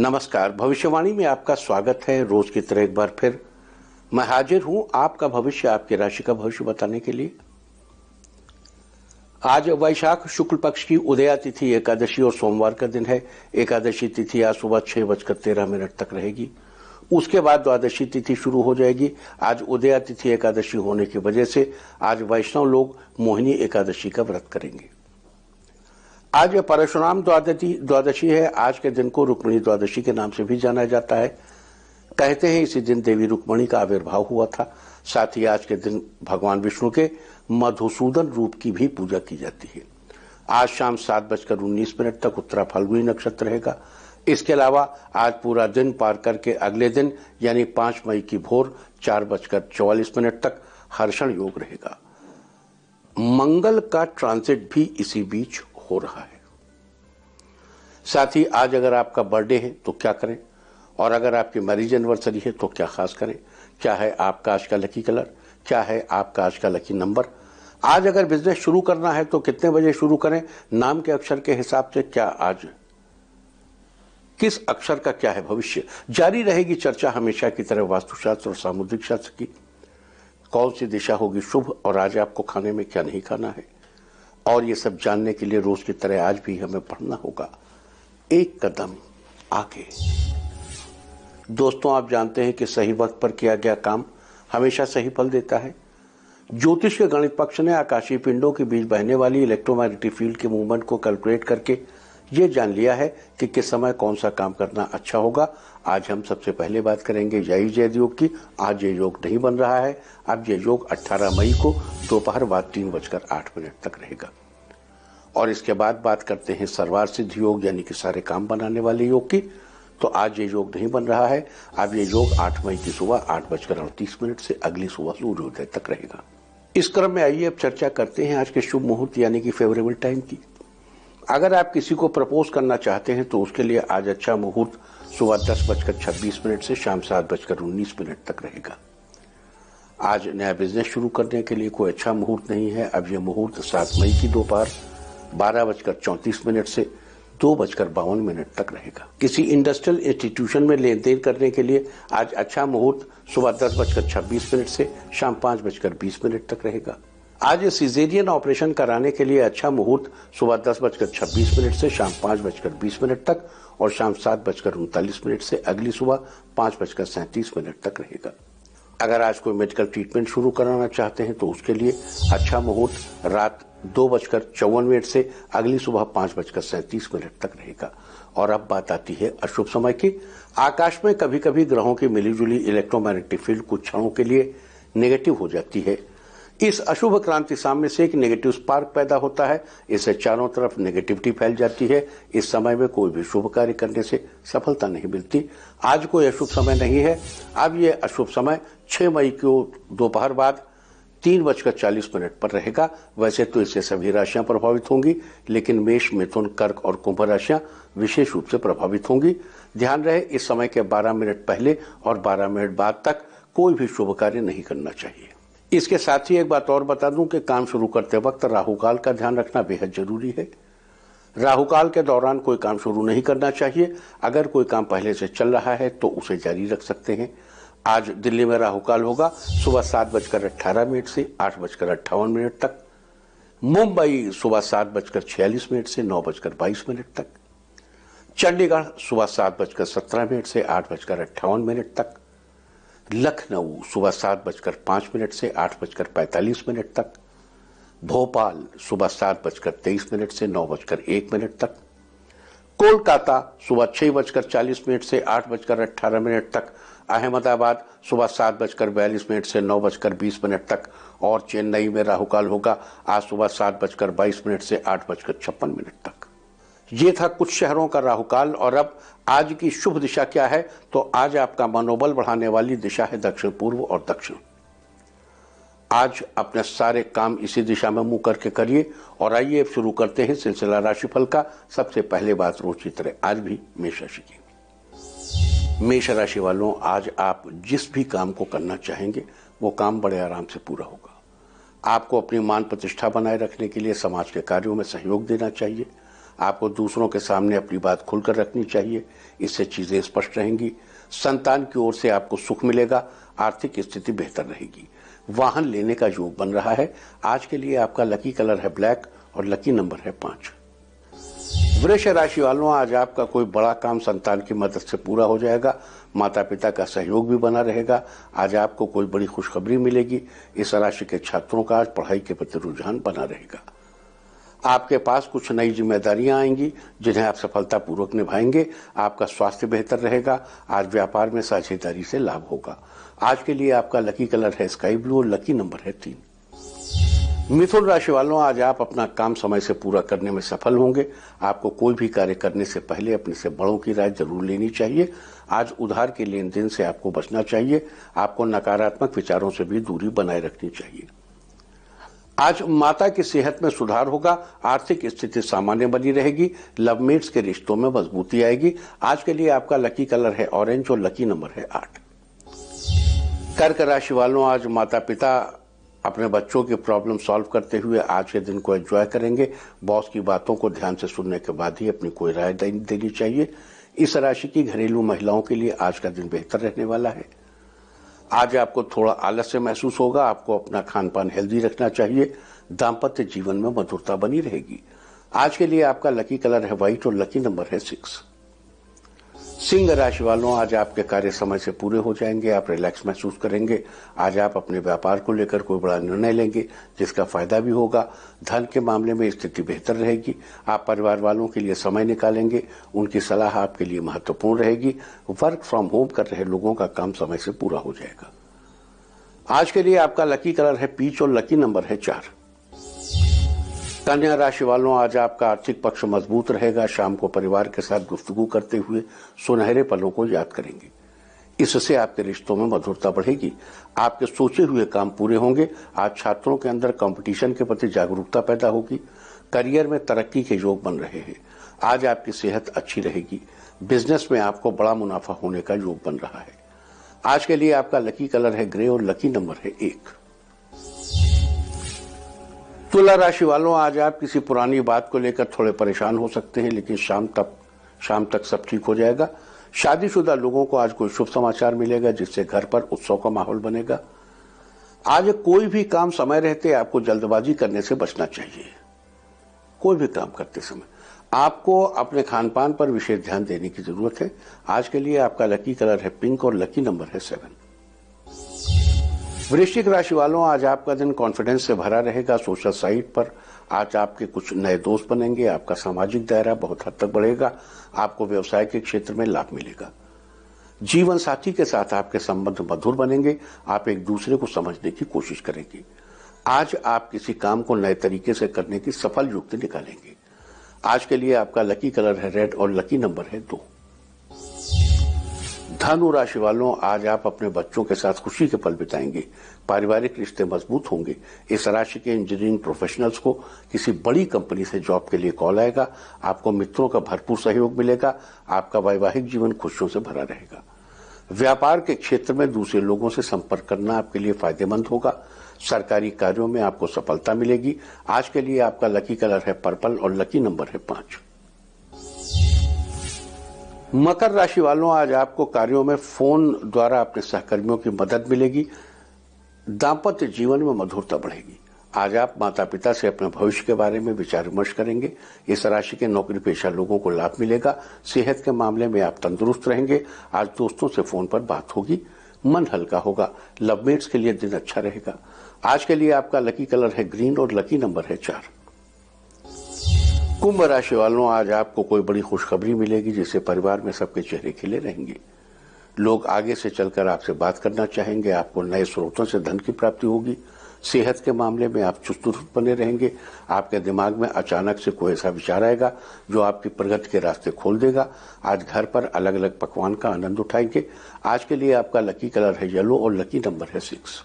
नमस्कार भविष्यवाणी में आपका स्वागत है रोज की तरह एक बार फिर मैं हाजिर हूं आपका भविष्य आपकी राशि का भविष्य बताने के लिए आज वैशाख शुक्ल पक्ष की उदया तिथि एकादशी और सोमवार का दिन है एकादशी तिथि आज सुबह छह बजकर तेरह मिनट तक रहेगी उसके बाद द्वादशी तिथि शुरू हो जाएगी आज उदया तिथि एकादशी होने की वजह से आज वैष्णव लोग मोहिनी एकादशी का व्रत करेंगे आज ये परशुराम द्वादशी द्वादशी है आज के दिन को रुक्मणी द्वादशी के नाम से भी जाना जाता है कहते हैं इसी दिन देवी रुक्मणी का आविर्भाव हुआ था साथ ही आज के दिन भगवान विष्णु के मधुसूदन रूप की भी पूजा की जाती है आज शाम सात बजकर उन्नीस मिनट तक उत्तरा फाल्गुनी नक्षत्र रहेगा इसके अलावा आज पूरा दिन पार करके अगले दिन यानी पांच मई की भोर चार बजकर चौवालीस मिनट तक हर्षण योग रहेगा मंगल का ट्रांसिट भी इसी बीच हो रहा है साथ ही आज अगर आपका बर्थडे है तो क्या करें और अगर आपकी मैरिज एनिवर्सरी है तो क्या खास करें क्या है आपका आज का लकी कलर क्या है आपका आज का लकी नंबर आज अगर बिजनेस शुरू करना है तो कितने बजे शुरू करें नाम के अक्षर के हिसाब से क्या आज किस अक्षर का क्या है भविष्य जारी रहेगी चर्चा हमेशा की तरह वास्तुशास्त्र और सामुद्रिक शास्त्र की कौन सी दिशा होगी शुभ और आज आपको खाने में क्या नहीं खाना है और ये सब जानने के लिए रोज की तरह आज भी हमें पढ़ना होगा एक कदम आगे दोस्तों आप जानते हैं कि सही वक्त पर किया गया काम हमेशा सही फल देता है ज्योतिष के गणित पक्ष ने आकाशीय पिंडों के बीच बहने वाली इलेक्ट्रोमैग्नेटिक फील्ड के मूवमेंट को कैलकुलेट करके ये जान लिया है कि किस समय कौन सा काम करना अच्छा होगा आज हम सबसे पहले बात करेंगे यही जय योग की आज ये योग नहीं बन रहा है अब ये योग 18 मई को दोपहर बाद तीन बजकर आठ मिनट तक रहेगा और इसके बाद बात करते हैं सर्वार सिद्ध योग यानी कि सारे काम बनाने वाले योग की तो आज ये योग नहीं बन रहा है अब ये योग आठ मई की सुबह आठ बजकर अड़तीस मिनट से अगली सुबह सूर्योदय तक रहेगा इस क्रम में आइए अब चर्चा करते हैं आज के शुभ मुहूर्त यानी कि फेवरेबल टाइम की अगर आप किसी को प्रपोज करना चाहते हैं तो उसके लिए आज अच्छा मुहूर्त सुबह दस बजकर छब्बीस मिनट से शाम सात बजकर उन्नीस मिनट तक रहेगा आज नया बिजनेस शुरू करने के लिए कोई अच्छा मुहूर्त नहीं है अब यह मुहूर्त सात मई की दोपहर बारह बजकर चौंतीस मिनट से दो बजकर बावन मिनट तक रहेगा किसी इंडस्ट्रियल इंस्टीट्यूशन में लेन देन करने के लिए आज अच्छा मुहूर्त सुबह दस बजकर छब्बीस मिनट से शाम पांच बजकर बीस मिनट तक रहेगा आज सीजेरियन ऑपरेशन कराने के लिए अच्छा मुहूर्त सुबह दस बजकर छब्बीस मिनट से शाम पांच बजकर बीस मिनट तक और शाम सात बजकर उनतालीस मिनट से अगली सुबह पांच बजकर सैंतीस मिनट तक रहेगा अगर आज कोई मेडिकल ट्रीटमेंट शुरू कराना चाहते हैं तो उसके लिए अच्छा मुहूर्त रात दो बजकर चौवन मिनट से अगली सुबह पांच बजकर सैंतीस मिनट तक रहेगा और अब बात आती है अशुभ समय की आकाश में कभी कभी ग्रहों की मिलीजुली इलेक्ट्रोमैग्नेटिक फील्ड कुछ क्षणों के लिए नेगेटिव हो जाती है इस अशुभ क्रांति सामने से एक नेगेटिव स्पार्क पैदा होता है इससे चारों तरफ नेगेटिविटी फैल जाती है इस समय में कोई भी शुभ कार्य करने से सफलता नहीं मिलती आज कोई अशुभ समय नहीं है अब ये अशुभ समय 6 मई को दोपहर बाद तीन बजकर चालीस मिनट पर रहेगा वैसे तो इससे सभी राशियां प्रभावित होंगी लेकिन मेष मिथुन कर्क और कुंभ राशियां विशेष रूप से प्रभावित होंगी ध्यान रहे इस समय के 12 मिनट पहले और 12 मिनट बाद तक कोई भी शुभ कार्य नहीं करना चाहिए इसके साथ ही एक बात और बता दूं कि काम शुरू करते वक्त राहु काल का ध्यान रखना बेहद जरूरी है राहु काल के दौरान कोई काम शुरू नहीं करना चाहिए अगर कोई काम पहले से चल रहा है तो उसे जारी रख सकते हैं आज दिल्ली में राहु काल होगा सुबह सात बजकर अट्ठारह मिनट से आठ बजकर अट्ठावन मिनट तक मुंबई सुबह सात बजकर छियालीस मिनट से नौ बजकर बाईस मिनट तक चंडीगढ़ सुबह सात बजकर सत्रह मिनट से आठ बजकर अट्ठावन मिनट तक लखनऊ सुबह सात बजकर पांच मिनट से आठ बजकर पैंतालीस मिनट तक भोपाल सुबह सात बजकर तेईस मिनट से नौ बजकर एक मिनट तक कोलकाता सुबह छह बजकर चालीस मिनट से आठ बजकर अट्ठारह मिनट तक अहमदाबाद सुबह सात बजकर बयालीस मिनट से नौ बजकर बीस मिनट तक और चेन्नई में राहुकाल होगा आज सुबह सात बजकर बाईस मिनट से आठ बजकर छप्पन मिनट तक ये था कुछ शहरों का राहुकाल और अब आज की शुभ दिशा क्या है तो आज आपका मनोबल बढ़ाने वाली दिशा है दक्षिण पूर्व और दक्षिण आज अपने सारे काम इसी दिशा में मुंह करके करिए और आइए शुरू करते हैं सिलसिला राशिफल का सबसे पहले बात रोचित रहे आज भी मेष राशि की मेष राशि वालों आज आप जिस भी काम को करना चाहेंगे वो काम बड़े आराम से पूरा होगा आपको अपनी मान प्रतिष्ठा बनाए रखने के लिए समाज के कार्यों में सहयोग देना चाहिए आपको दूसरों के सामने अपनी बात खुलकर रखनी चाहिए इससे चीज़ें स्पष्ट रहेंगी संतान की ओर से आपको सुख मिलेगा आर्थिक स्थिति बेहतर रहेगी वाहन लेने का योग बन रहा है आज के लिए आपका लकी कलर है ब्लैक और लकी नंबर है पांच वृक्ष राशि वालों आज आपका कोई बड़ा काम संतान की मदद से पूरा हो जाएगा माता पिता का सहयोग भी बना रहेगा आज आपको कोई बड़ी खुशखबरी मिलेगी इस राशि के छात्रों का आज पढ़ाई के प्रति रुझान बना रहेगा आपके पास कुछ नई जिम्मेदारियां आएंगी जिन्हें आप सफलतापूर्वक निभाएंगे आपका स्वास्थ्य बेहतर रहेगा आज व्यापार में साझेदारी से लाभ होगा आज के लिए आपका लकी कलर है स्काई ब्लू और लकी नंबर है तीन मिथुन राशि वालों आज आप अपना काम समय से पूरा करने में सफल होंगे आपको कोई भी कार्य करने से पहले अपने से बड़ों की राय जरूर लेनी चाहिए आज उधार के लेन देन से आपको बचना चाहिए आपको नकारात्मक विचारों से भी दूरी बनाए रखनी चाहिए आज माता की सेहत में सुधार होगा आर्थिक स्थिति सामान्य बनी रहेगी लवमेट्स के रिश्तों में मजबूती आएगी आज के लिए आपका लकी कलर है ऑरेंज और लकी नंबर है आठ कर्क राशि वालों आज माता पिता अपने बच्चों की प्रॉब्लम सॉल्व करते हुए आज के दिन को एंजॉय करेंगे बॉस की बातों को ध्यान से सुनने के बाद ही अपनी कोई राय देनी चाहिए इस राशि की घरेलू महिलाओं के लिए आज का दिन बेहतर रहने वाला है आज आपको थोड़ा आलस्य महसूस होगा आपको अपना खान पान हेल्दी रखना चाहिए दाम्पत्य जीवन में मधुरता बनी रहेगी आज के लिए आपका लकी कलर है व्हाइट और लकी नंबर है सिक्स सिंह राशि वालों आज आपके कार्य समय से पूरे हो जाएंगे आप रिलैक्स महसूस करेंगे आज आप अपने व्यापार को लेकर कोई बड़ा निर्णय लेंगे जिसका फायदा भी होगा धन के मामले में स्थिति बेहतर रहेगी आप परिवार वालों के लिए समय निकालेंगे उनकी सलाह आपके लिए महत्वपूर्ण रहेगी वर्क फ्रॉम होम कर रहे लोगों का काम समय से पूरा हो जाएगा आज के लिए आपका लकी कलर है पीच और लकी नंबर है चार कन्या राशि वालों आज आपका आर्थिक पक्ष मजबूत रहेगा शाम को परिवार के साथ गुफ्तगु करते हुए सुनहरे पलों को याद करेंगे इससे आपके रिश्तों में मधुरता बढ़ेगी आपके सोचे हुए काम पूरे होंगे आज छात्रों के अंदर कंपटीशन के प्रति जागरूकता पैदा होगी करियर में तरक्की के योग बन रहे हैं आज आपकी सेहत अच्छी रहेगी बिजनेस में आपको बड़ा मुनाफा होने का योग बन रहा है आज के लिए आपका लकी कलर है ग्रे और लकी नंबर है एक तुला राशि वालों आज आप किसी पुरानी बात को लेकर थोड़े परेशान हो सकते हैं लेकिन शाम तक शाम तक सब ठीक हो जाएगा शादीशुदा लोगों को आज कोई शुभ समाचार मिलेगा जिससे घर पर उत्सव का माहौल बनेगा आज कोई भी काम समय रहते आपको जल्दबाजी करने से बचना चाहिए कोई भी काम करते समय आपको अपने खान पान पर विशेष ध्यान देने की जरूरत है आज के लिए आपका लकी कलर है पिंक और लकी नंबर है सेवन वृश्चिक राशि वालों आज आपका दिन कॉन्फिडेंस से भरा रहेगा सोशल साइट पर आज आपके कुछ नए दोस्त बनेंगे आपका सामाजिक दायरा बहुत हद तक बढ़ेगा आपको व्यवसाय के क्षेत्र में लाभ मिलेगा जीवन साथी के साथ आपके संबंध मधुर बनेंगे आप एक दूसरे को समझने की कोशिश करेंगे आज आप किसी काम को नए तरीके से करने की सफल युक्ति निकालेंगे आज के लिए आपका लकी कलर है रेड और लकी नंबर है दो धनु राशि वालों आज आप अपने बच्चों के साथ खुशी के पल बिताएंगे पारिवारिक रिश्ते मजबूत होंगे इस राशि के इंजीनियरिंग प्रोफेशनल्स को किसी बड़ी कंपनी से जॉब के लिए कॉल आएगा आपको मित्रों का भरपूर सहयोग मिलेगा आपका वैवाहिक जीवन खुशियों से भरा रहेगा व्यापार के क्षेत्र में दूसरे लोगों से संपर्क करना आपके लिए फायदेमंद होगा सरकारी कार्यों में आपको सफलता मिलेगी आज के लिए आपका लकी कलर है पर्पल और लकी नंबर है पांच मकर राशि वालों आज आपको कार्यों में फोन द्वारा अपने सहकर्मियों की मदद मिलेगी दाम्पत्य जीवन में मधुरता बढ़ेगी आज आप माता पिता से अपने भविष्य के बारे में विचार विमर्श करेंगे इस राशि के नौकरी पेशा लोगों को लाभ मिलेगा सेहत के मामले में आप तंदुरुस्त रहेंगे आज दोस्तों से फोन पर बात होगी मन हल्का होगा लवमेट्स के लिए दिन अच्छा रहेगा आज के लिए आपका लकी कलर है ग्रीन और लकी नंबर है चार कुंभ राशि वालों आज आपको कोई बड़ी खुशखबरी मिलेगी जिससे परिवार में सबके चेहरे खिले रहेंगे लोग आगे से चलकर आपसे बात करना चाहेंगे आपको नए स्रोतों से धन की प्राप्ति होगी सेहत के मामले में आप चुस्त बने रहेंगे आपके दिमाग में अचानक से कोई ऐसा विचार आएगा जो आपकी प्रगति के रास्ते खोल देगा आज घर पर अलग अलग पकवान का आनंद उठाएंगे आज के लिए आपका लकी कलर है येलो और लकी नंबर है सिक्स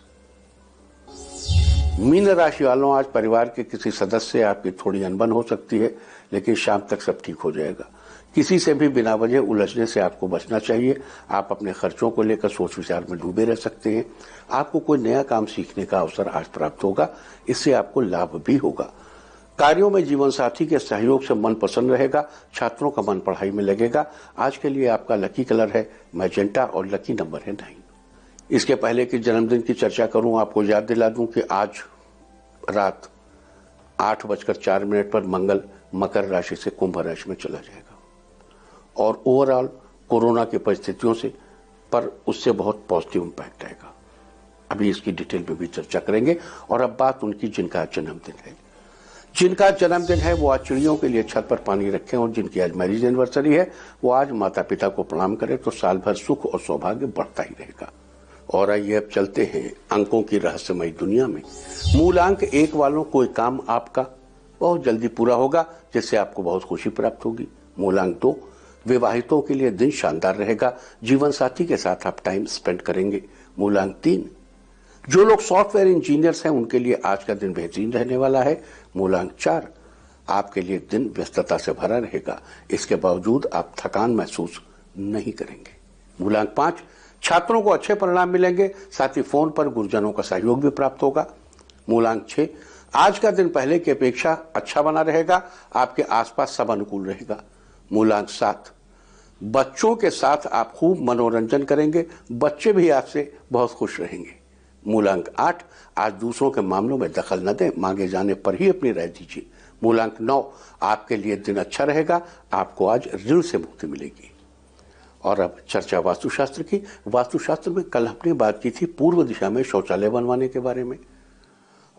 मीन राशि वालों आज परिवार के किसी सदस्य से आपकी थोड़ी अनबन हो सकती है लेकिन शाम तक सब ठीक हो जाएगा किसी से भी बिना वजह उलझने से आपको बचना चाहिए आप अपने खर्चों को लेकर सोच विचार में डूबे रह सकते हैं आपको कोई नया काम सीखने का अवसर आज प्राप्त होगा इससे आपको लाभ भी होगा कार्यों में जीवन साथी के सहयोग से मन प्रसन्न रहेगा छात्रों का मन पढ़ाई में लगेगा आज के लिए आपका लकी कलर है मैजेंटा और लकी नंबर है नाइन इसके पहले कि जन्मदिन की चर्चा करूं आपको याद दिला दूं कि आज रात आठ बजकर चार मिनट पर मंगल मकर राशि से कुंभ राशि में चला जाएगा और ओवरऑल कोरोना की परिस्थितियों से पर उससे बहुत पॉजिटिव इम्पैक्ट आएगा अभी इसकी डिटेल में भी चर्चा करेंगे और अब बात उनकी जिनका जन्मदिन है जिनका जन्मदिन है वो आज चिड़ियों के लिए छत पर पानी रखें और जिनकी आज मैरिज एनिवर्सरी है वो आज माता पिता को प्रणाम करें तो साल भर सुख और सौभाग्य बढ़ता ही रहेगा और आइए अब चलते हैं अंकों की रहस्यमय दुनिया में मूलांक एक वालों कोई काम आपका बहुत जल्दी पूरा होगा जिससे आपको बहुत खुशी प्राप्त होगी मूलांक दो विवाहितों के लिए दिन शानदार रहेगा जीवन साथी के साथ आप टाइम स्पेंड करेंगे मूलांक तीन जो लोग सॉफ्टवेयर इंजीनियर्स हैं उनके लिए आज का दिन बेहतरीन रहने वाला है मूलांक चार आपके लिए दिन व्यस्तता से भरा रहेगा इसके बावजूद आप थकान महसूस नहीं करेंगे मूलांक पांच छात्रों को अच्छे परिणाम मिलेंगे साथ ही फोन पर गुरुजनों का सहयोग भी प्राप्त होगा मूलांक छह आज का दिन पहले की अपेक्षा अच्छा बना रहेगा आपके आसपास सब अनुकूल रहेगा मूलांक सात बच्चों के साथ आप खूब मनोरंजन करेंगे बच्चे भी आपसे बहुत खुश रहेंगे मूलांक आठ आज दूसरों के मामलों में दखल न दें मांगे जाने पर ही अपनी राय दीजिए मूलांक नौ आपके लिए दिन अच्छा रहेगा आपको आज ऋण से मुक्ति मिलेगी और अब चर्चा वास्तुशास्त्र की वास्तुशास्त्र में कल हमने बात की थी पूर्व दिशा में शौचालय बनवाने के बारे में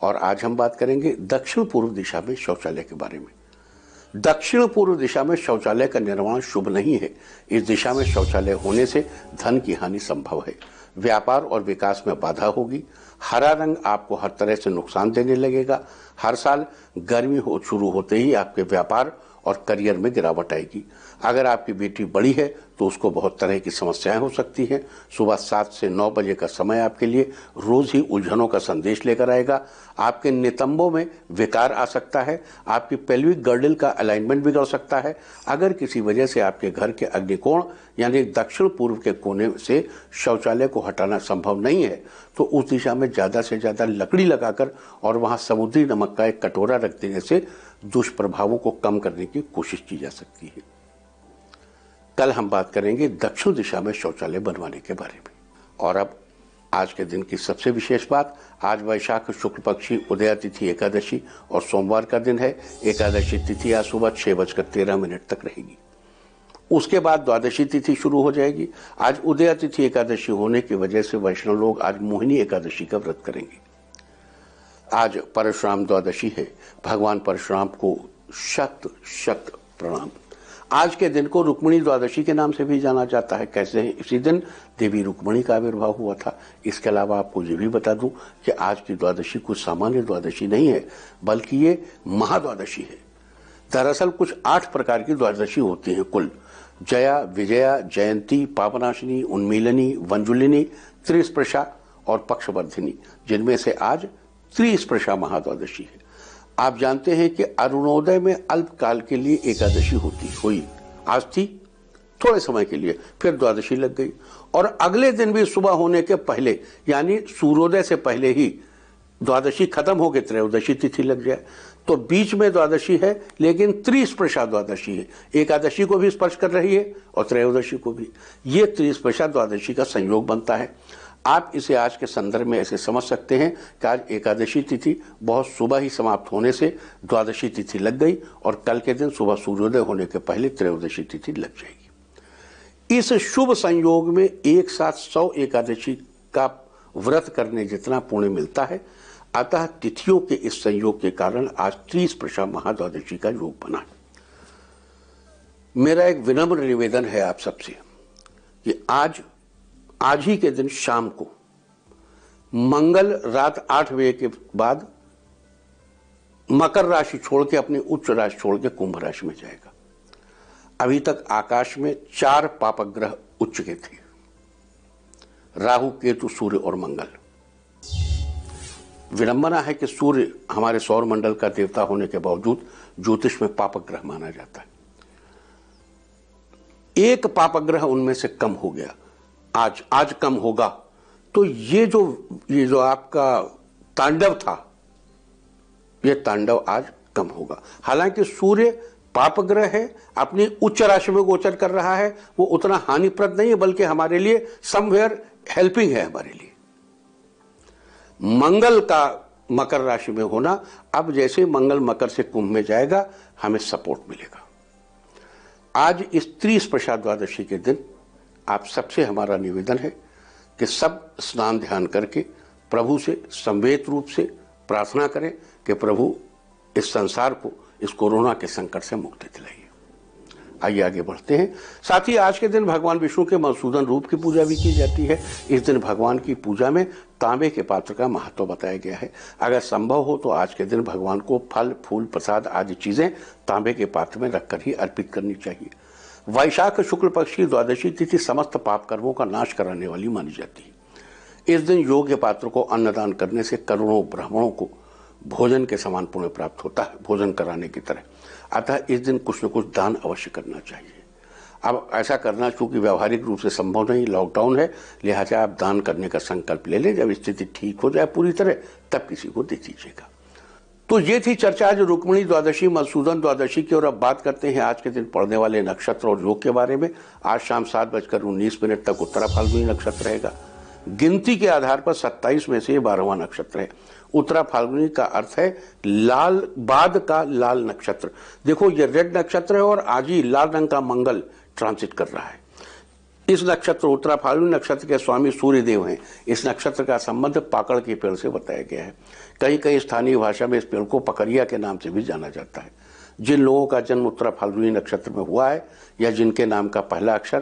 और आज हम बात करेंगे दक्षिण पूर्व दिशा में शौचालय के बारे में दक्षिण पूर्व दिशा में शौचालय का निर्माण शुभ नहीं है इस दिशा में शौचालय होने से धन की हानि संभव है व्यापार और विकास में बाधा होगी हरा रंग आपको हर तरह से नुकसान देने लगेगा हर साल गर्मी हो शुरू होते ही आपके व्यापार और करियर में गिरावट आएगी अगर आपकी बेटी बड़ी है तो उसको बहुत तरह की समस्याएं हो सकती हैं सुबह सात से नौ बजे का समय आपके लिए रोज़ ही उलझनों का संदेश लेकर आएगा आपके नितंबों में विकार आ सकता है आपकी पेल्विक गर्डल का अलाइनमेंट बिगड़ सकता है अगर किसी वजह से आपके घर के अग्निकोण यानी दक्षिण पूर्व के कोने से शौचालय को हटाना संभव नहीं है तो उस दिशा में ज़्यादा से ज़्यादा लकड़ी लगाकर और वहाँ समुद्री नमक का एक कटोरा रख देने से दुष्प्रभावों को कम करने की कोशिश की जा सकती है कल हम बात करेंगे दक्षिण दिशा में शौचालय बनवाने के बारे में और अब आज के दिन की सबसे विशेष बात आज वैशाख शुक्ल पक्षी उदया तिथि एकादशी और सोमवार का दिन है एकादशी तिथि आज सुबह छह बजकर तेरह मिनट तक रहेगी उसके बाद द्वादशी तिथि शुरू हो जाएगी आज उदया तिथि एकादशी होने की वजह से वैष्णव लोग आज मोहिनी एकादशी का व्रत करेंगे आज परशुराम द्वादशी है भगवान परशुराम को शत शत प्रणाम आज के दिन को रुक्मणी द्वादशी के नाम से भी जाना जाता है कैसे है इसी दिन देवी रुक्मणी का आविर्भाव हुआ था इसके अलावा आपको ये भी बता दूं कि आज की द्वादशी कुछ सामान्य द्वादशी नहीं है बल्कि ये महाद्वादशी है दरअसल कुछ आठ प्रकार की द्वादशी होती है कुल जया विजया जयंती पापनाशिनी उन्मीलनी वंजुलिनी त्रिस्पृशा और पक्षवर्धिनी जिनमें से आज त्रिस्पृशा महाद्वादशी है आप जानते हैं कि अरुणोदय में अल्पकाल के लिए एकादशी होती हुई आज थी थोड़े समय के लिए फिर द्वादशी लग गई और अगले दिन भी सुबह होने के पहले यानी सूर्योदय से पहले ही द्वादशी खत्म हो गए त्रयोदशी तिथि लग जाए तो बीच में द्वादशी है लेकिन त्रिस्पृशा द्वादशी है एकादशी को भी स्पर्श कर रही है और त्रयोदशी को भी ये त्रिस्पृशा द्वादशी का संयोग बनता है आप इसे आज के संदर्भ में ऐसे समझ सकते हैं कि आज एकादशी तिथि बहुत सुबह ही समाप्त होने से द्वादशी तिथि लग गई और कल के दिन सुबह सूर्योदय होने के पहले त्रयोदशी तिथि लग जाएगी इस शुभ संयोग में एक साथ सौ एकादशी का व्रत करने जितना पुण्य मिलता है अतः तिथियों के इस संयोग के कारण आज तीस प्रशा महाद्वादशी का योग बना है मेरा एक विनम्र निवेदन है आप सबसे कि आज आज ही के दिन शाम को मंगल रात आठ बजे के बाद मकर राशि छोड़ के अपनी उच्च राशि छोड़ के कुंभ राशि में जाएगा अभी तक आकाश में चार पापग्रह उच्च के थे राहु केतु सूर्य और मंगल विडंबना है कि सूर्य हमारे सौर मंडल का देवता होने के बावजूद ज्योतिष में पापग्रह माना जाता है एक पापग्रह उनमें से कम हो गया आज आज कम होगा तो ये जो ये जो आपका तांडव था ये तांडव आज कम होगा हालांकि सूर्य पाप ग्रह है अपनी उच्च राशि में गोचर कर रहा है वो उतना हानिप्रद नहीं है बल्कि हमारे लिए समवेयर हेल्पिंग है हमारे लिए मंगल का मकर राशि में होना अब जैसे मंगल मकर से कुंभ में जाएगा हमें सपोर्ट मिलेगा आज स्त्री स्पर्शा द्वादशी के दिन आप सबसे हमारा निवेदन है कि सब स्नान ध्यान करके प्रभु से संवेद रूप से प्रार्थना करें कि प्रभु इस संसार को इस कोरोना के संकट से मुक्ति दिलाइए आइए आगे बढ़ते हैं साथ ही आज के दिन भगवान विष्णु के मधुसूदन रूप की पूजा भी की जाती है इस दिन भगवान की पूजा में तांबे के पात्र का महत्व बताया गया है अगर संभव हो तो आज के दिन भगवान को फल फूल प्रसाद आदि चीज़ें तांबे के पात्र में रखकर ही अर्पित करनी चाहिए वैशाख शुक्ल पक्ष की द्वादशी तिथि समस्त पाप कर्मों का नाश कराने वाली मानी जाती है इस दिन योग्य पात्र को अन्नदान करने से करोड़ों ब्राह्मणों को भोजन के समान पुण्य प्राप्त होता है भोजन कराने की तरह अतः इस दिन कुछ न कुछ दान अवश्य करना चाहिए अब ऐसा करना चूंकि व्यवहारिक रूप से संभव नहीं लॉकडाउन है लिहाजा आप दान करने का संकल्प ले लें जब स्थिति ठीक हो जाए पूरी तरह तब किसी को दे दीजिएगा तो ये थी चर्चा आज रुक्मणी द्वादशी मधुसूदन द्वादशी की और अब बात करते हैं आज के दिन पढ़ने वाले नक्षत्र और योग के बारे में आज शाम सात बजकर उन्नीस मिनट तक उत्तरा फाल्गुनी नक्षत्र रहेगा गिनती के आधार पर सत्ताईस में से ये बारहवा नक्षत्र है उत्तरा फाल्गुनी का अर्थ है लाल बाद का लाल नक्षत्र देखो ये रेड नक्षत्र है और आज ही लाल रंग का मंगल ट्रांसिट कर रहा है इस नक्षत्र उत्तरा फाल्गुन नक्षत्र के स्वामी सूर्यदेव हैं इस नक्षत्र का संबंध पाकड़ के पेड़ से बताया गया है कई कई स्थानीय भाषा में इस पेड़ को पकरिया के नाम से भी जाना जाता है जिन लोगों का जन्म उत्तरा फाल्गुनी नक्षत्र में हुआ है या जिनके नाम का पहला अक्षर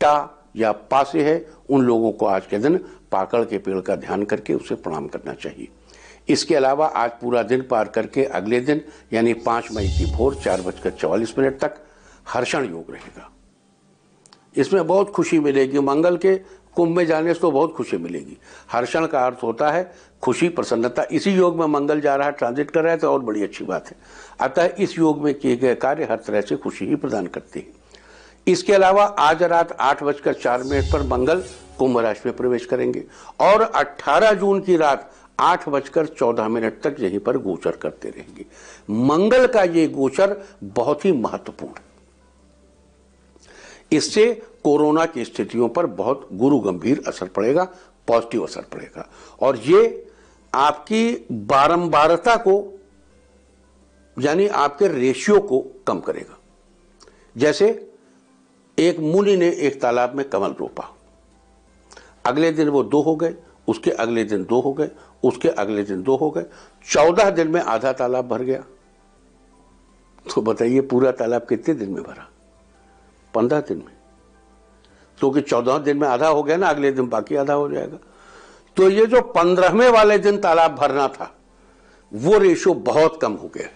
टा या पा से है उन लोगों को आज के दिन पाकड़ के पेड़ का ध्यान करके उसे प्रणाम करना चाहिए इसके अलावा आज पूरा दिन पार करके अगले दिन यानी पाँच मई की भोर चार बजकर चौवालीस मिनट तक हर्षण योग रहेगा इसमें बहुत खुशी मिलेगी मंगल के कुंभ में जाने से तो बहुत खुशी मिलेगी हर्षण का अर्थ होता है खुशी प्रसन्नता इसी योग में मंगल जा रहा है ट्रांजिट कर रहा है तो और बड़ी अच्छी बात है अतः इस योग में किए गए कार्य हर तरह से खुशी ही प्रदान करते हैं इसके अलावा आज रात आठ बजकर चार मिनट पर मंगल कुंभ राशि में प्रवेश करेंगे और 18 जून की रात आठ बजकर चौदह मिनट तक यहीं पर गोचर करते रहेंगे मंगल का ये गोचर बहुत ही महत्वपूर्ण इससे कोरोना की स्थितियों पर बहुत गुरु गंभीर असर पड़ेगा पॉजिटिव असर पड़ेगा और ये आपकी बारंबारता को यानी आपके रेशियो को कम करेगा जैसे एक मुनि ने एक तालाब में कमल रोपा अगले दिन वो दो हो गए उसके अगले दिन दो हो गए उसके अगले दिन दो हो गए चौदह दिन में आधा तालाब भर गया तो बताइए पूरा तालाब कितने दिन में भरा पंद्रह दिन में क्योंकि चौदह दिन में आधा हो गया ना अगले दिन बाकी आधा हो जाएगा तो ये जो पंद्रहवें वाले दिन तालाब भरना था वो रेशो बहुत कम हो गया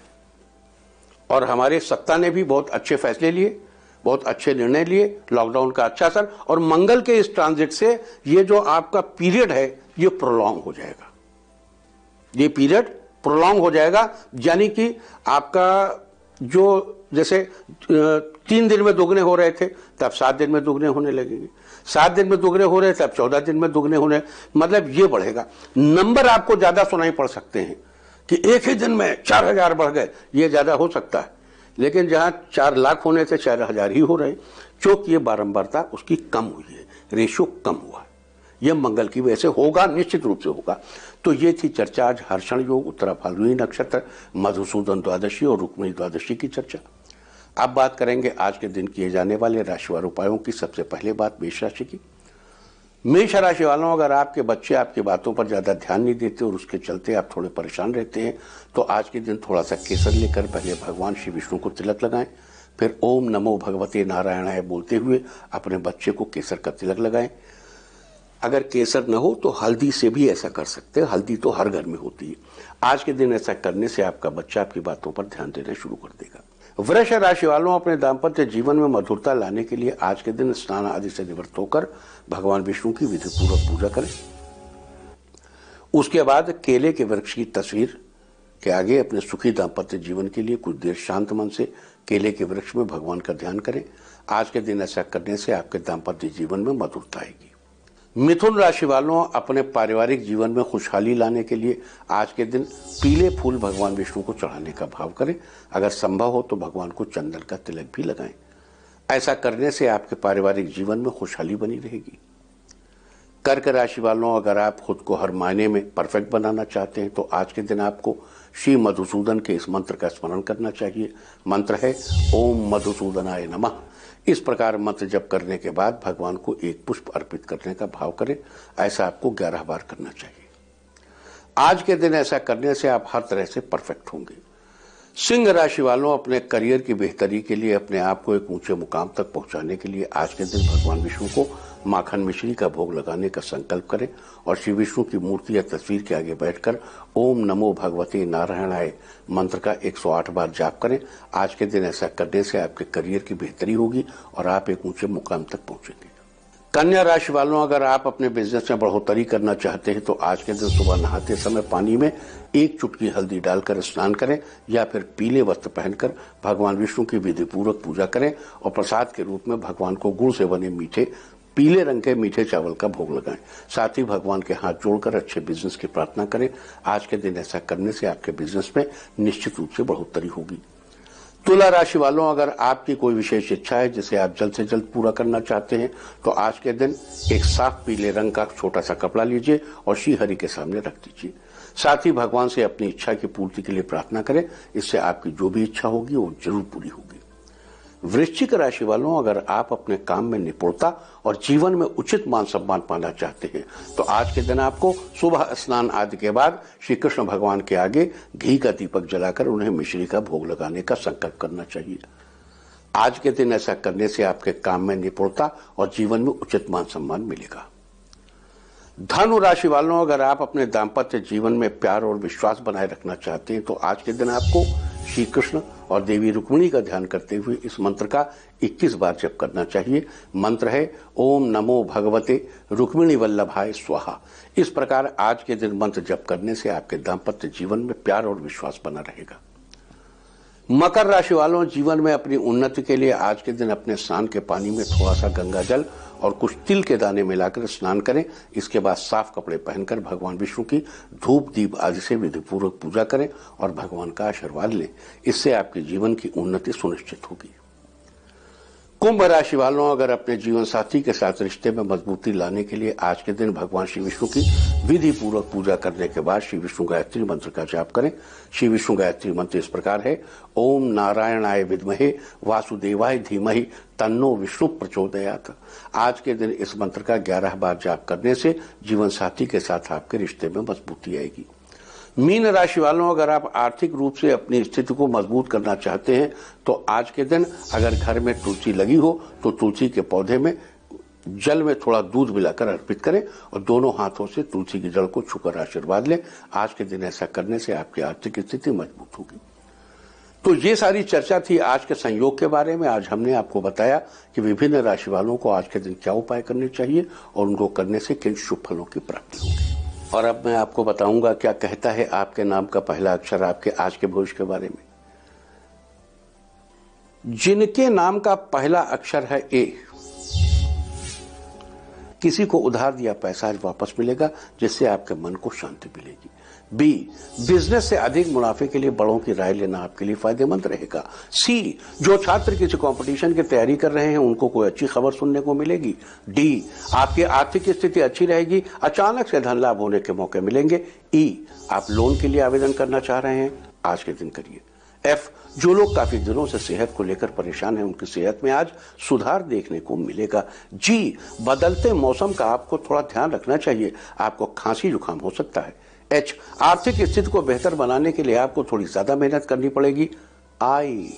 और हमारे सत्ता ने भी बहुत अच्छे फैसले लिए बहुत अच्छे निर्णय लिए लॉकडाउन का अच्छा असर और मंगल के इस ट्रांजिट से ये जो आपका पीरियड है ये प्रोलॉन्ग हो जाएगा ये पीरियड प्रोलॉन्ग हो जाएगा यानी कि आपका जो जैसे तीन दिन में दोगुने हो रहे थे तो अब सात दिन में दोगुने होने लगेंगे सात दिन में दोगुने हो रहे थे तो अब चौदह दिन में दोगुने होने मतलब ये बढ़ेगा नंबर आपको ज़्यादा सुनाई पड़ सकते हैं कि एक ही दिन में चार हजार बढ़ गए ये ज़्यादा हो सकता है लेकिन जहाँ चार लाख होने थे चार हजार ही हो रहे क्योंकि ये बारम्बारता उसकी कम हुई है रेशो कम हुआ है यह मंगल की वजह से होगा निश्चित रूप से होगा तो ये थी चर्चा आज हर्षण योग उत्तरा फाल्गुनी नक्षत्र मधुसूदन द्वादशी और रुक्मिणी द्वादशी की चर्चा अब बात करेंगे आज के दिन किए जाने वाले राशिवार उपायों की सबसे पहले बात मेष राशि की मेष राशि वालों अगर आपके बच्चे आपकी बातों पर ज़्यादा ध्यान नहीं देते और उसके चलते आप थोड़े परेशान रहते हैं तो आज के दिन थोड़ा सा केसर लेकर पहले भगवान श्री विष्णु को तिलक लगाएं फिर ओम नमो भगवते नारायणाय बोलते हुए अपने बच्चे को केसर का तिलक लगाएं अगर केसर न हो तो हल्दी से भी ऐसा कर सकते हैं हल्दी तो हर घर में होती है आज के दिन ऐसा करने से आपका बच्चा आपकी बातों पर ध्यान देना शुरू कर देगा वृक्ष राशि वालों अपने दाम्पत्य जीवन में मधुरता लाने के लिए आज के दिन स्नान आदि से निवृत्त होकर भगवान विष्णु की विधि पूर्वक पूजा करें उसके बाद केले के वृक्ष की तस्वीर के आगे अपने सुखी दाम्पत्य जीवन के लिए कुछ देर शांत मन से केले के वृक्ष में भगवान का ध्यान करें आज के दिन ऐसा करने से आपके दाम्पत्य जीवन में मधुरता आएगी मिथुन राशि वालों अपने पारिवारिक जीवन में खुशहाली लाने के लिए आज के दिन पीले फूल भगवान विष्णु को चढ़ाने का भाव करें अगर संभव हो तो भगवान को चंदन का तिलक भी लगाएं ऐसा करने से आपके पारिवारिक जीवन में खुशहाली बनी रहेगी कर्क राशि वालों अगर आप खुद को हर मायने में परफेक्ट बनाना चाहते हैं तो आज के दिन आपको श्री मधुसूदन के इस मंत्र का स्मरण करना चाहिए मंत्र है ओम मधुसूदनाय नमः इस प्रकार मंत्र जप करने के बाद भगवान को एक पुष्प अर्पित करने का भाव करें ऐसा आपको ग्यारह बार करना चाहिए आज के दिन ऐसा करने से आप हर तरह से परफेक्ट होंगे सिंह राशि वालों अपने करियर की बेहतरी के लिए अपने आप को एक ऊंचे मुकाम तक पहुंचाने के लिए आज के दिन भगवान विष्णु को माखन मिश्री का भोग लगाने का संकल्प करें और श्री विष्णु की मूर्ति या तस्वीर के आगे बैठकर ओम नमो भगवते नारायणाय मंत्र का 108 बार जाप करें आज के दिन ऐसा करने से आपके करियर की बेहतरी होगी और आप एक ऊंचे मुकाम तक पहुंचेंगे कन्या राशि वालों अगर आप अपने बिजनेस में बढ़ोतरी करना चाहते हैं तो आज के दिन सुबह नहाते समय पानी में एक चुटकी हल्दी डालकर स्नान करें या फिर पीले वस्त्र पहनकर भगवान विष्णु की विधि पूर्वक पूजा करें और प्रसाद के रूप में भगवान को गुड़ से बने मीठे पीले रंग के मीठे चावल का भोग लगाएं साथ ही भगवान के हाथ जोड़कर अच्छे बिजनेस की प्रार्थना करें आज के दिन ऐसा करने से आपके बिजनेस में निश्चित रूप से बढ़ोतरी होगी तुला राशि वालों अगर आपकी कोई विशेष इच्छा है जिसे आप जल्द से जल्द पूरा करना चाहते हैं तो आज के दिन एक साफ पीले रंग का छोटा सा कपड़ा लीजिए और श्रीहरि के सामने रख दीजिए साथ ही भगवान से अपनी इच्छा की पूर्ति के लिए प्रार्थना करें इससे आपकी जो भी इच्छा होगी वो जरूर पूरी होगी वृश्चिक राशि वालों अगर आप अपने काम में निपुणता और जीवन में उचित मान सम्मान पाना चाहते हैं तो आज के दिन आपको सुबह स्नान आदि के बाद श्री कृष्ण भगवान के आगे घी का दीपक जलाकर उन्हें मिश्री का भोग लगाने का संकल्प करना चाहिए आज के दिन ऐसा करने से आपके काम में निपुणता और जीवन में उचित मान सम्मान मिलेगा धनु राशि वालों अगर आप अपने दाम्पत्य जीवन में प्यार और विश्वास बनाए रखना चाहते हैं तो आज के दिन आपको श्री कृष्ण और देवी रुक्मिणी का ध्यान करते हुए इस मंत्र का 21 बार जप करना चाहिए मंत्र है ओम नमो भगवते रुक्मिणी वल्लभाय स्वाहा इस प्रकार आज के दिन मंत्र जप करने से आपके दाम्पत्य जीवन में प्यार और विश्वास बना रहेगा मकर राशि वालों जीवन में अपनी उन्नति के लिए आज के दिन अपने स्नान के पानी में थोड़ा सा गंगा जल और कुछ तिल के दाने मिलाकर स्नान करें इसके बाद साफ कपड़े पहनकर भगवान विष्णु की धूप दीप आदि से विधिपूर्वक पूजा करें और भगवान का आशीर्वाद लें इससे आपके जीवन की उन्नति सुनिश्चित होगी कुंभ राशि वालों अगर अपने जीवन साथी के साथ रिश्ते में मजबूती लाने के लिए आज के दिन भगवान श्री विष्णु की विधि पूर्वक पूजा करने के बाद श्री विष्णु गायत्री मंत्र का जाप करें श्री विष्णु गायत्री मंत्र इस प्रकार है ओम नारायण आय विदमहे वासुदेवाय धीमहि तन्नो विष्णु प्रचोदयात आज के दिन इस मंत्र का ग्यारह बार जाप करने से जीवन साथी के साथ आपके रिश्ते में मजबूती आएगी मीन राशि वालों अगर आप आर्थिक रूप से अपनी स्थिति को मजबूत करना चाहते हैं तो आज के दिन अगर घर में तुलसी लगी हो तो तुलसी के पौधे में जल में थोड़ा दूध मिलाकर अर्पित करें और दोनों हाथों से तुलसी की जल को छुकर आशीर्वाद लें आज के दिन ऐसा करने से आपकी आर्थिक स्थिति मजबूत होगी तो ये सारी चर्चा थी आज के संयोग के बारे में आज हमने आपको बताया कि विभिन्न राशि वालों को आज के दिन क्या उपाय करने चाहिए और उनको करने से किन शुभ फलों की प्राप्ति होगी और अब मैं आपको बताऊंगा क्या कहता है आपके नाम का पहला अक्षर आपके आज के भविष्य के बारे में जिनके नाम का पहला अक्षर है ए किसी को उधार दिया पैसा आज वापस मिलेगा जिससे आपके मन को शांति मिलेगी बी बिजनेस से अधिक मुनाफे के लिए बड़ों की राय लेना आपके लिए फायदेमंद रहेगा सी जो छात्र किसी कंपटीशन की तैयारी कर रहे हैं उनको कोई अच्छी खबर सुनने को मिलेगी डी आपकी आर्थिक स्थिति अच्छी रहेगी अचानक से धन लाभ होने के मौके मिलेंगे ई e, आप लोन के लिए आवेदन करना चाह रहे हैं आज के दिन करिए एफ जो लोग काफी दिनों से सेहत को लेकर परेशान हैं उनकी सेहत में आज सुधार देखने को मिलेगा जी बदलते मौसम का आपको थोड़ा ध्यान रखना चाहिए आपको खांसी जुकाम हो सकता है एच आर्थिक स्थिति को बेहतर बनाने के लिए आपको थोड़ी ज्यादा मेहनत करनी पड़ेगी आई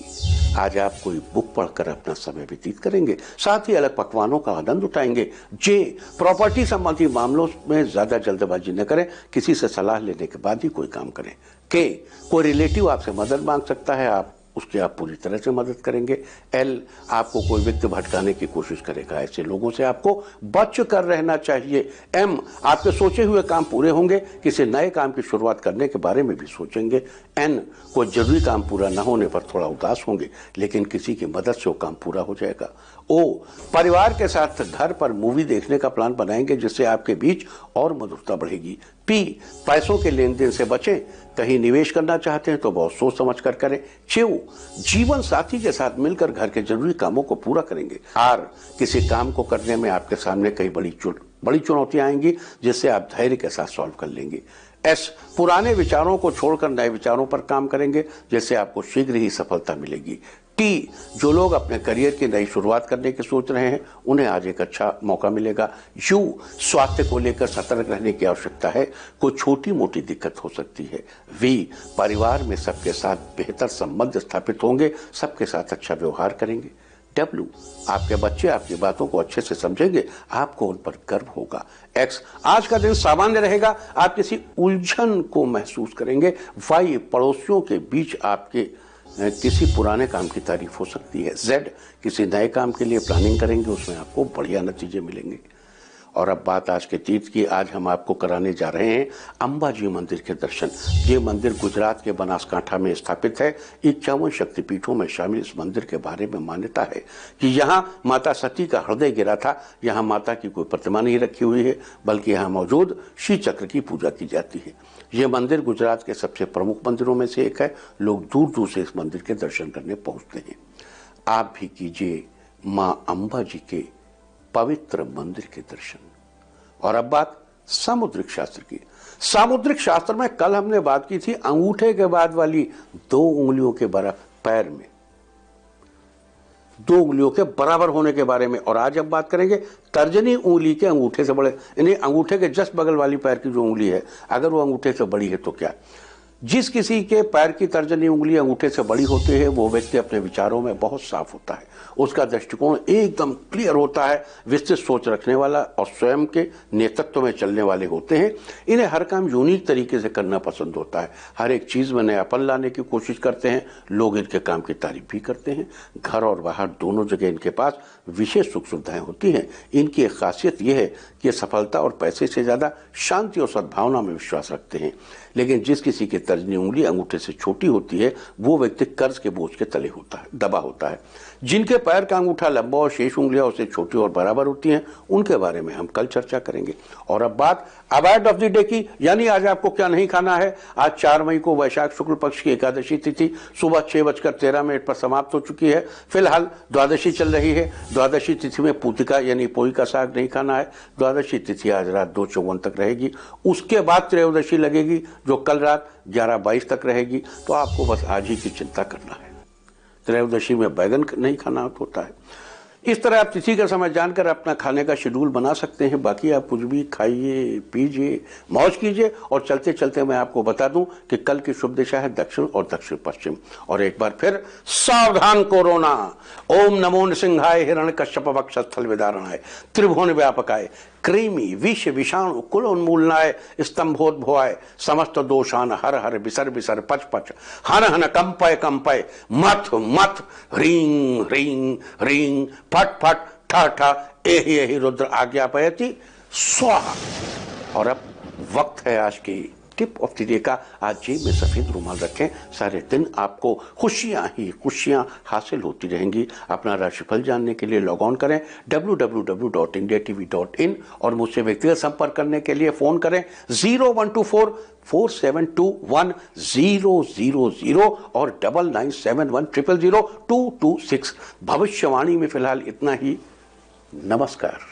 आज आप कोई बुक पढ़कर अपना समय व्यतीत करेंगे साथ ही अलग पकवानों का आनंद उठाएंगे जे प्रॉपर्टी संबंधी मामलों में ज्यादा जल्दबाजी न करें किसी से सलाह लेने के बाद ही कोई काम करें के कोई रिलेटिव आपसे मदद मांग सकता है आप उसकी आप पूरी तरह से मदद करेंगे एल आपको कोई वित्त भटकाने की कोशिश करेगा ऐसे लोगों से आपको बच कर रहना चाहिए एम आपके सोचे हुए काम पूरे होंगे किसी नए काम की शुरुआत करने के बारे में भी सोचेंगे एन कोई जरूरी काम पूरा न होने पर थोड़ा उदास होंगे लेकिन किसी की मदद से वो काम पूरा हो जाएगा ओ परिवार के साथ घर पर मूवी देखने का प्लान बनाएंगे जिससे आपके बीच और मधुरता बढ़ेगी पी पैसों के लेन देन से बचें कहीं निवेश करना चाहते हैं तो बहुत सोच समझ कर करें चेऊ जीवन साथी के साथ मिलकर घर के जरूरी कामों को पूरा करेंगे आर किसी काम को करने में आपके सामने कई बड़ी चुन बड़ी चुनौतियां आएंगी जिससे आप धैर्य के साथ सॉल्व कर लेंगे एस पुराने विचारों को छोड़कर नए विचारों पर काम करेंगे जिससे आपको शीघ्र ही सफलता मिलेगी कि जो लोग अपने करियर की नई शुरुआत करने की सोच रहे हैं उन्हें आज एक अच्छा मौका मिलेगा यू स्वास्थ्य को लेकर सतर्क रहने की आवश्यकता है कोई छोटी मोटी दिक्कत हो सकती है वी परिवार में सबके साथ बेहतर संबंध स्थापित होंगे सबके साथ अच्छा व्यवहार करेंगे डब्ल्यू आपके बच्चे आपकी बातों को अच्छे से समझेंगे आपको उन पर गर्व होगा एक्स आज का दिन सामान्य रहेगा आप किसी उलझन को महसूस करेंगे वाई पड़ोसियों के बीच आपके किसी पुराने काम की तारीफ हो सकती है जेड किसी नए काम के लिए प्लानिंग करेंगे उसमें आपको बढ़िया नतीजे मिलेंगे और अब बात आज के तीर्थ की आज हम आपको कराने जा रहे हैं अम्बा जी मंदिर के दर्शन ये मंदिर गुजरात के बनासकांठा में स्थापित है इक्यावन शक्तिपीठों में शामिल इस मंदिर के बारे में मान्यता है कि यहाँ माता सती का हृदय गिरा था यहाँ माता की कोई प्रतिमा नहीं रखी हुई है बल्कि यहाँ मौजूद श्री चक्र की पूजा की जाती है ये मंदिर गुजरात के सबसे प्रमुख मंदिरों में से एक है लोग दूर दूर से इस मंदिर के दर्शन करने पहुँचते हैं आप भी कीजिए माँ अम्बा जी के पवित्र मंदिर के दर्शन और अब बात सामुद्रिक शास्त्र की सामुद्रिक शास्त्र में कल हमने बात की थी अंगूठे के बाद वाली दो उंगलियों के बराबर पैर में दो उंगलियों के बराबर होने के बारे में और आज हम बात करेंगे तर्जनी उंगली के अंगूठे से बड़े यानी अंगूठे के जस्ट बगल वाली पैर की जो उंगली है अगर वो अंगूठे से बड़ी है तो क्या जिस किसी के पैर की तर्जनी उंगली अंगूठे से बड़ी होती है वो व्यक्ति अपने विचारों में बहुत साफ होता है उसका दृष्टिकोण एकदम क्लियर होता है विस्तृत सोच रखने वाला और स्वयं के नेतृत्व में चलने वाले होते हैं इन्हें हर काम यूनिक तरीके से करना पसंद होता है हर एक चीज़ में नयापन लाने की कोशिश करते हैं लोग इनके काम की तारीफ भी करते हैं घर और बाहर दोनों जगह इनके पास विशेष सुख सुविधाएं होती हैं इनकी एक खासियत यह है कि सफलता और पैसे से ज़्यादा शांति और सद्भावना में विश्वास रखते हैं लेकिन जिस किसी की तर्जनी उंगली अंगूठे से छोटी होती है वो व्यक्ति कर्ज के बोझ के तले होता है दबा होता है जिनके पैर का अंगूठा लंबा और शेष उंगलियां उससे छोटी और बराबर होती हैं उनके बारे में हम कल चर्चा करेंगे और अब बात अवॉइड ऑफ द डे की यानी आज आपको क्या नहीं खाना है आज चार मई को वैशाख शुक्ल पक्ष की एकादशी तिथि सुबह छह बजकर तेरह मिनट पर समाप्त हो चुकी है फिलहाल द्वादशी चल रही है द्वादशी तिथि में पूतिका यानी पोई का साग नहीं खाना है द्वादशी तिथि आज रात दो चौवन तक रहेगी उसके बाद त्रयोदशी लगेगी जो कल रात ग्यारह बाईस तक रहेगी तो आपको बस आज ही की चिंता करना है त्रयोदशी में बैगन नहीं खाना होता है इस तरह आप तिथि का समय जानकर अपना खाने का शेड्यूल बना सकते हैं बाकी आप कुछ भी खाइए पीजिए मौज कीजिए और चलते चलते मैं आपको बता दूं कि कल की शुभ दिशा है दक्षिण और दक्षिण पश्चिम और एक बार फिर सावधान कोरोना ओम नमो सिंहाय हिरण कश्यप वक्ष स्थल विदारण आय त्रिभुवन व्यापक आय कृमि विष विषाणु कुल उन्मूलनाय स्तंभोद्भवाय समस्त दोषान हर हर बिसर बिसर पच पच हन हन कंपय कंपय मथ मथ ह्रीं ह्रीं ह्रीं फट फट ठा ठा एहि एहि रुद्र आज्ञापयति स्वाहा और अब वक्त है आज की टिप ऑफ दी डे का आज जेब में सफ़ेद रुमाल रखें सारे दिन आपको खुशियाँ ही खुशियां हासिल होती रहेंगी अपना राशिफल जानने के लिए लॉग ऑन करें W W W dot India T V dot in और मुझसे व्यक्तिगत संपर्क करने के लिए फ़ोन करें zero one two four four seven two one zero zero zero और double nine seven one triple zero two two six भविष्यवाणी में फ़िलहाल इतना ही नमस्कार